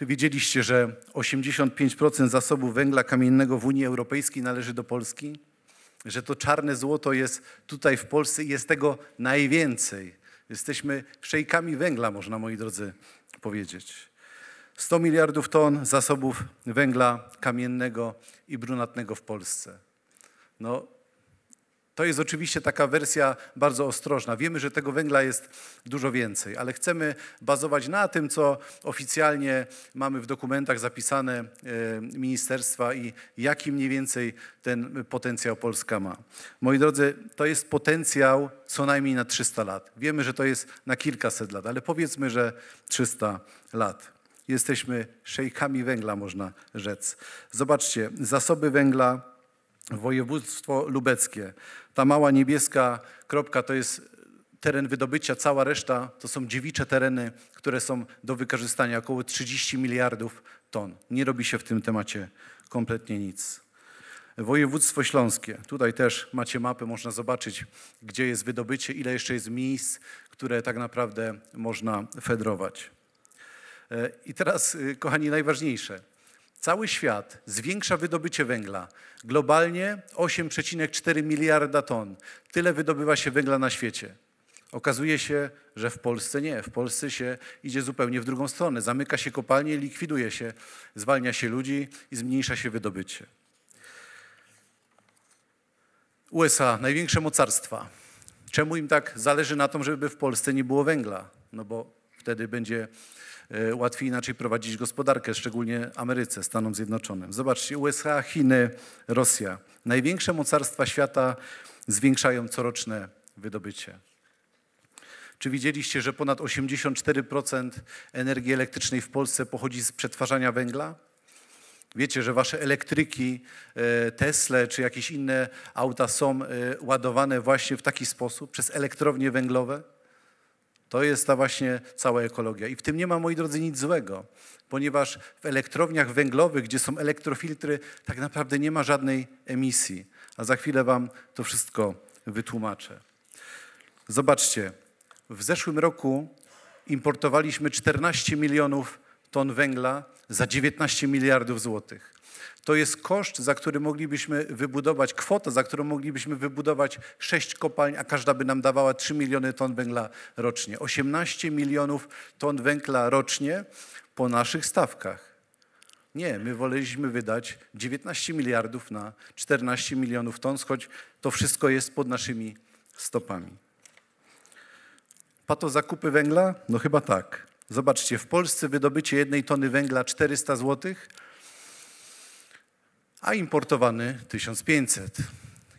Czy wiedzieliście, że 85% zasobów węgla kamiennego w Unii Europejskiej należy do Polski? Że to czarne złoto jest tutaj w Polsce i jest tego najwięcej. Jesteśmy szejkami węgla, można moi drodzy powiedzieć. 100 miliardów ton zasobów węgla kamiennego i brunatnego w Polsce. No, to jest oczywiście taka wersja bardzo ostrożna. Wiemy, że tego węgla jest dużo więcej, ale chcemy bazować na tym, co oficjalnie mamy w dokumentach zapisane e, ministerstwa i jaki mniej więcej ten potencjał Polska ma. Moi drodzy, to jest potencjał co najmniej na 300 lat. Wiemy, że to jest na kilkaset lat, ale powiedzmy, że 300 lat. Jesteśmy szejkami węgla, można rzec. Zobaczcie, zasoby węgla województwo lubeckie. Ta mała niebieska kropka to jest teren wydobycia, cała reszta to są dziewicze tereny, które są do wykorzystania, około 30 miliardów ton. Nie robi się w tym temacie kompletnie nic. Województwo śląskie. Tutaj też macie mapę, można zobaczyć, gdzie jest wydobycie, ile jeszcze jest miejsc, które tak naprawdę można fedrować. E, I teraz, y, kochani, najważniejsze. Cały świat zwiększa wydobycie węgla. Globalnie 8,4 miliarda ton. Tyle wydobywa się węgla na świecie. Okazuje się, że w Polsce nie. W Polsce się idzie zupełnie w drugą stronę. Zamyka się kopalnie, likwiduje się, zwalnia się ludzi i zmniejsza się wydobycie. USA, największe mocarstwa. Czemu im tak zależy na tym, żeby w Polsce nie było węgla? No bo wtedy będzie E, łatwiej inaczej prowadzić gospodarkę, szczególnie Ameryce, Stanom Zjednoczonym. Zobaczcie, USA, Chiny, Rosja. Największe mocarstwa świata zwiększają coroczne wydobycie. Czy widzieliście, że ponad 84% energii elektrycznej w Polsce pochodzi z przetwarzania węgla? Wiecie, że wasze elektryki, e, Tesle czy jakieś inne auta są e, ładowane właśnie w taki sposób przez elektrownie węglowe? To jest ta właśnie cała ekologia. I w tym nie ma, moi drodzy, nic złego, ponieważ w elektrowniach węglowych, gdzie są elektrofiltry, tak naprawdę nie ma żadnej emisji. A za chwilę Wam to wszystko wytłumaczę. Zobaczcie, w zeszłym roku importowaliśmy 14 milionów ton węgla za 19 miliardów złotych. To jest koszt, za który moglibyśmy wybudować, kwota, za którą moglibyśmy wybudować sześć kopalń, a każda by nam dawała 3 miliony ton węgla rocznie. 18 milionów ton węgla rocznie po naszych stawkach. Nie, my woleliśmy wydać 19 miliardów na 14 milionów ton, choć to wszystko jest pod naszymi stopami. Pato zakupy węgla? No chyba tak. Zobaczcie, w Polsce wydobycie jednej tony węgla 400 złotych, a importowany 1500.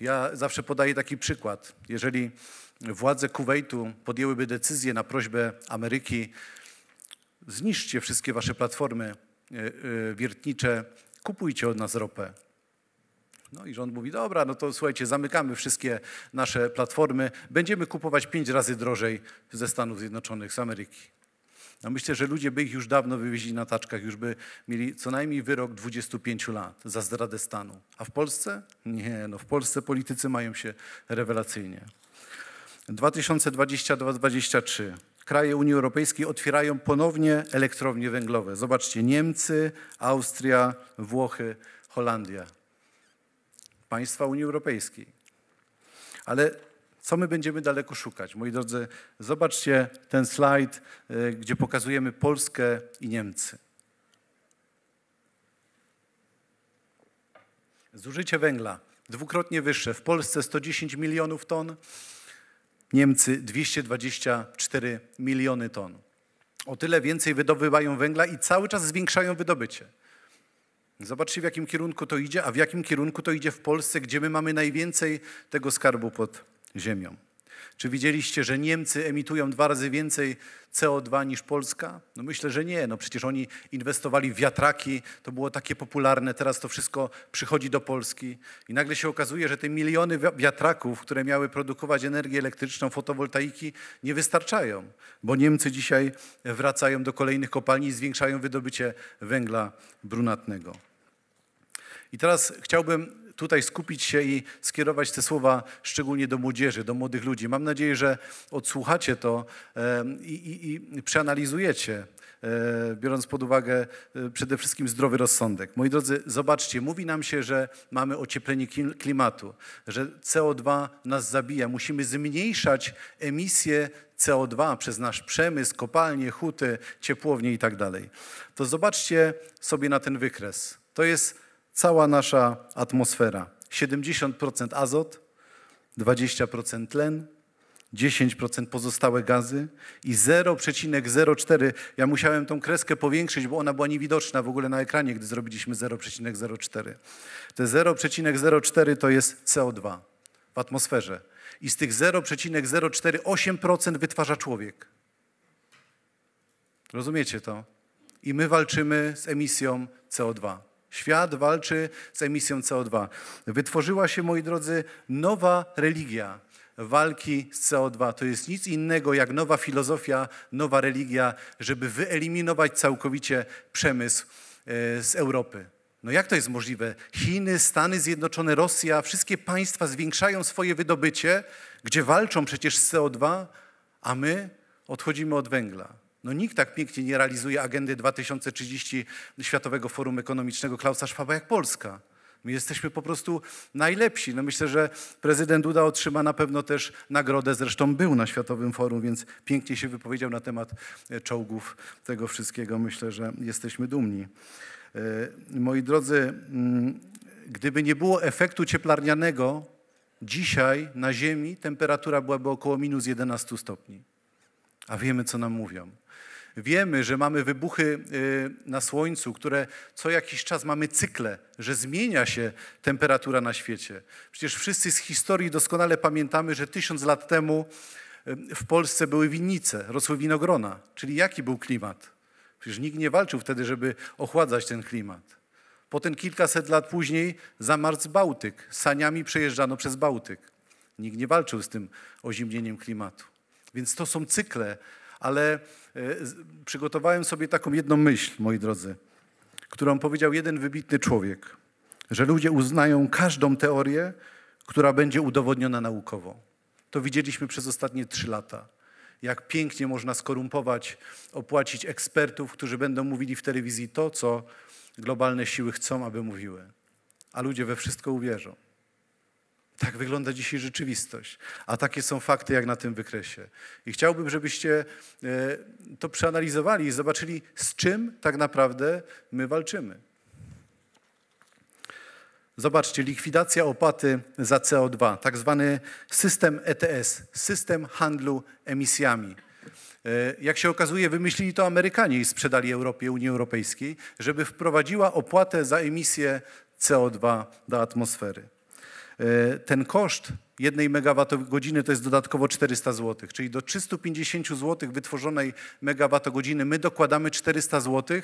Ja zawsze podaję taki przykład. Jeżeli władze Kuwejtu podjęłyby decyzję na prośbę Ameryki, zniszczcie wszystkie wasze platformy e, e, wiertnicze, kupujcie od nas ropę. No i rząd mówi, dobra, no to słuchajcie, zamykamy wszystkie nasze platformy, będziemy kupować pięć razy drożej ze Stanów Zjednoczonych, z Ameryki. No myślę, że ludzie by ich już dawno wywieźli na taczkach, już by mieli co najmniej wyrok 25 lat za zdradę stanu. A w Polsce? Nie, no w Polsce politycy mają się rewelacyjnie. 2022-2023 kraje Unii Europejskiej otwierają ponownie elektrownie węglowe. Zobaczcie, Niemcy, Austria, Włochy, Holandia. Państwa Unii Europejskiej. Ale co my będziemy daleko szukać. Moi drodzy, zobaczcie ten slajd, e, gdzie pokazujemy Polskę i Niemcy. Zużycie węgla dwukrotnie wyższe. W Polsce 110 milionów ton, Niemcy 224 miliony ton. O tyle więcej wydobywają węgla i cały czas zwiększają wydobycie. Zobaczcie, w jakim kierunku to idzie, a w jakim kierunku to idzie w Polsce, gdzie my mamy najwięcej tego skarbu pod ziemią. Czy widzieliście, że Niemcy emitują dwa razy więcej CO2 niż Polska? No myślę, że nie. No przecież oni inwestowali w wiatraki, to było takie popularne, teraz to wszystko przychodzi do Polski. I nagle się okazuje, że te miliony wiatraków, które miały produkować energię elektryczną, fotowoltaiki, nie wystarczają, bo Niemcy dzisiaj wracają do kolejnych kopalni i zwiększają wydobycie węgla brunatnego. I teraz chciałbym tutaj skupić się i skierować te słowa szczególnie do młodzieży, do młodych ludzi. Mam nadzieję, że odsłuchacie to i, i, i przeanalizujecie, e, biorąc pod uwagę e, przede wszystkim zdrowy rozsądek. Moi drodzy, zobaczcie, mówi nam się, że mamy ocieplenie klimatu, że CO2 nas zabija. Musimy zmniejszać emisję CO2 przez nasz przemysł, kopalnie, huty, ciepłownie i tak dalej. To zobaczcie sobie na ten wykres. To jest cała nasza atmosfera. 70% azot, 20% tlen, 10% pozostałe gazy i 0,04. Ja musiałem tą kreskę powiększyć, bo ona była niewidoczna w ogóle na ekranie, gdy zrobiliśmy 0,04. Te 0,04 to jest CO2 w atmosferze. I z tych 0,04 8% wytwarza człowiek. Rozumiecie to? I my walczymy z emisją CO2. Świat walczy z emisją CO2. Wytworzyła się, moi drodzy, nowa religia walki z CO2. To jest nic innego jak nowa filozofia, nowa religia, żeby wyeliminować całkowicie przemysł e, z Europy. No jak to jest możliwe? Chiny, Stany Zjednoczone, Rosja, wszystkie państwa zwiększają swoje wydobycie, gdzie walczą przecież z CO2, a my odchodzimy od węgla. No nikt tak pięknie nie realizuje agendy 2030 Światowego Forum Ekonomicznego Klausa Schwaba jak Polska. My jesteśmy po prostu najlepsi. No myślę, że prezydent Duda otrzyma na pewno też nagrodę. Zresztą był na Światowym Forum, więc pięknie się wypowiedział na temat e, czołgów, tego wszystkiego. Myślę, że jesteśmy dumni. E, moi drodzy, mm, gdyby nie było efektu cieplarnianego, dzisiaj na Ziemi temperatura byłaby około minus 11 stopni a wiemy, co nam mówią. Wiemy, że mamy wybuchy y, na Słońcu, które co jakiś czas mamy cykle, że zmienia się temperatura na świecie. Przecież wszyscy z historii doskonale pamiętamy, że tysiąc lat temu y, w Polsce były winnice, rosły winogrona. Czyli jaki był klimat? Przecież nikt nie walczył wtedy, żeby ochładzać ten klimat. Potem kilkaset lat później zamarzł Bałtyk. Saniami przejeżdżano przez Bałtyk. Nikt nie walczył z tym oziemnieniem klimatu. Więc to są cykle, ale e, przygotowałem sobie taką jedną myśl, moi drodzy, którą powiedział jeden wybitny człowiek, że ludzie uznają każdą teorię, która będzie udowodniona naukowo. To widzieliśmy przez ostatnie trzy lata jak pięknie można skorumpować, opłacić ekspertów, którzy będą mówili w telewizji to, co globalne siły chcą, aby mówiły. A ludzie we wszystko uwierzą. Tak wygląda dzisiaj rzeczywistość, a takie są fakty jak na tym wykresie. I chciałbym, żebyście e, to przeanalizowali i zobaczyli, z czym tak naprawdę my walczymy. Zobaczcie, likwidacja opłaty za CO2, tak zwany system ETS, system handlu emisjami. E, jak się okazuje, wymyślili to Amerykanie i sprzedali Europie, Unii Europejskiej, żeby wprowadziła opłatę za emisję CO2 do atmosfery. E, ten koszt jednej megawattogodziny to jest dodatkowo 400 zł, czyli do 350 zł wytworzonej megawattogodziny my dokładamy 400 zł,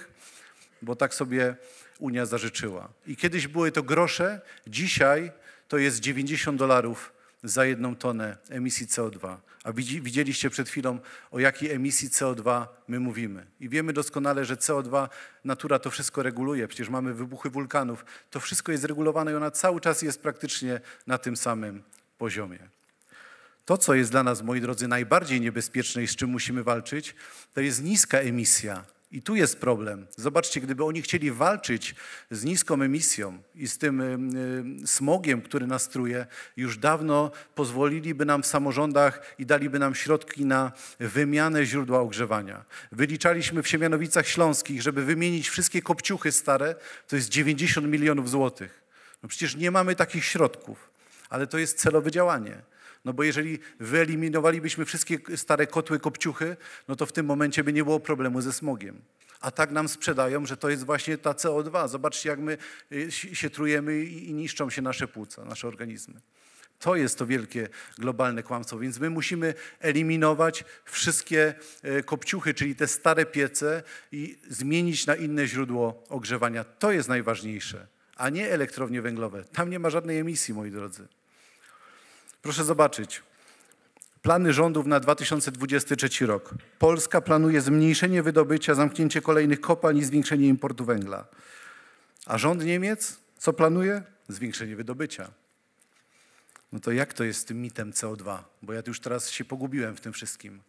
bo tak sobie Unia zażyczyła. I kiedyś były to grosze, dzisiaj to jest 90 dolarów za jedną tonę emisji CO2. A widzieliście przed chwilą, o jakiej emisji CO2 my mówimy. I wiemy doskonale, że CO2, natura to wszystko reguluje, przecież mamy wybuchy wulkanów. To wszystko jest regulowane i ona cały czas jest praktycznie na tym samym poziomie. To, co jest dla nas, moi drodzy, najbardziej niebezpieczne i z czym musimy walczyć, to jest niska emisja i tu jest problem. Zobaczcie, gdyby oni chcieli walczyć z niską emisją i z tym smogiem, który nas truje, już dawno pozwoliliby nam w samorządach i daliby nam środki na wymianę źródła ogrzewania. Wyliczaliśmy w Siemianowicach Śląskich, żeby wymienić wszystkie kopciuchy stare, to jest 90 milionów złotych. No przecież nie mamy takich środków, ale to jest celowe działanie. No bo jeżeli wyeliminowalibyśmy wszystkie stare kotły, kopciuchy, no to w tym momencie by nie było problemu ze smogiem. A tak nam sprzedają, że to jest właśnie ta CO2. Zobaczcie, jak my y, się trujemy i niszczą się nasze płuca, nasze organizmy. To jest to wielkie globalne kłamstwo, więc my musimy eliminować wszystkie y, kopciuchy, czyli te stare piece i zmienić na inne źródło ogrzewania. To jest najważniejsze, a nie elektrownie węglowe. Tam nie ma żadnej emisji, moi drodzy. Proszę zobaczyć. Plany rządów na 2023 rok. Polska planuje zmniejszenie wydobycia, zamknięcie kolejnych kopalń i zwiększenie importu węgla. A rząd Niemiec co planuje? Zwiększenie wydobycia. No to jak to jest z tym mitem CO2? Bo ja już teraz się pogubiłem w tym wszystkim.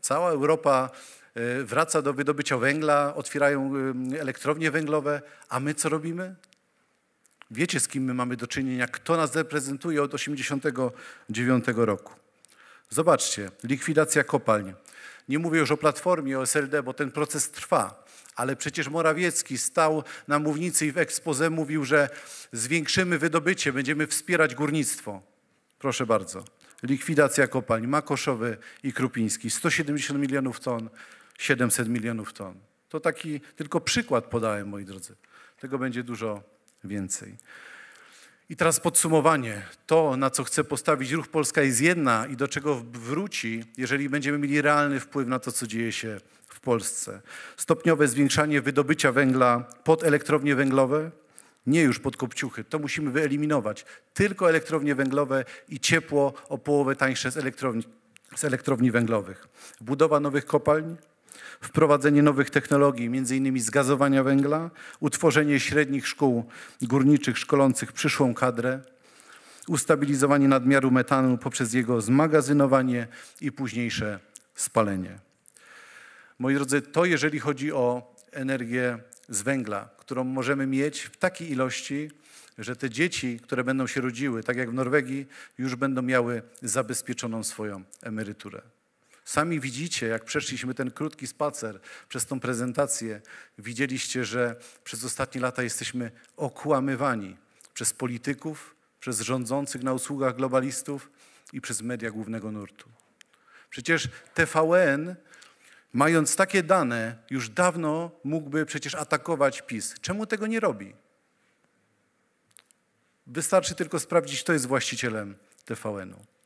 Cała Europa e, wraca do wydobycia węgla, otwierają e, elektrownie węglowe, a my co robimy? Wiecie, z kim my mamy do czynienia, kto nas reprezentuje od 1989 roku. Zobaczcie, likwidacja kopalń. Nie mówię już o Platformie, o SLD, bo ten proces trwa, ale przecież Morawiecki stał na mównicy i w ekspoze mówił, że zwiększymy wydobycie, będziemy wspierać górnictwo. Proszę bardzo. Likwidacja kopalń Makoszowy i Krupiński. 170 milionów ton, 700 milionów ton. To taki tylko przykład podałem, moi drodzy. Tego będzie dużo więcej. I teraz podsumowanie. To, na co chce postawić ruch Polska jest jedna i do czego wróci, jeżeli będziemy mieli realny wpływ na to, co dzieje się w Polsce. Stopniowe zwiększanie wydobycia węgla pod elektrownie węglowe, nie już pod kopciuchy. To musimy wyeliminować. Tylko elektrownie węglowe i ciepło o połowę tańsze z elektrowni, z elektrowni węglowych. Budowa nowych kopalń, wprowadzenie nowych technologii, m.in. zgazowania węgla, utworzenie średnich szkół górniczych szkolących przyszłą kadrę, ustabilizowanie nadmiaru metanu poprzez jego zmagazynowanie i późniejsze spalenie. Moi drodzy, to jeżeli chodzi o energię z węgla, którą możemy mieć w takiej ilości, że te dzieci, które będą się rodziły, tak jak w Norwegii, już będą miały zabezpieczoną swoją emeryturę. Sami widzicie, jak przeszliśmy ten krótki spacer przez tą prezentację, widzieliście, że przez ostatnie lata jesteśmy okłamywani przez polityków, przez rządzących na usługach globalistów i przez media głównego nurtu. Przecież TVN, mając takie dane, już dawno mógłby przecież atakować PiS. Czemu tego nie robi? Wystarczy tylko sprawdzić, kto jest właścicielem TVN-u.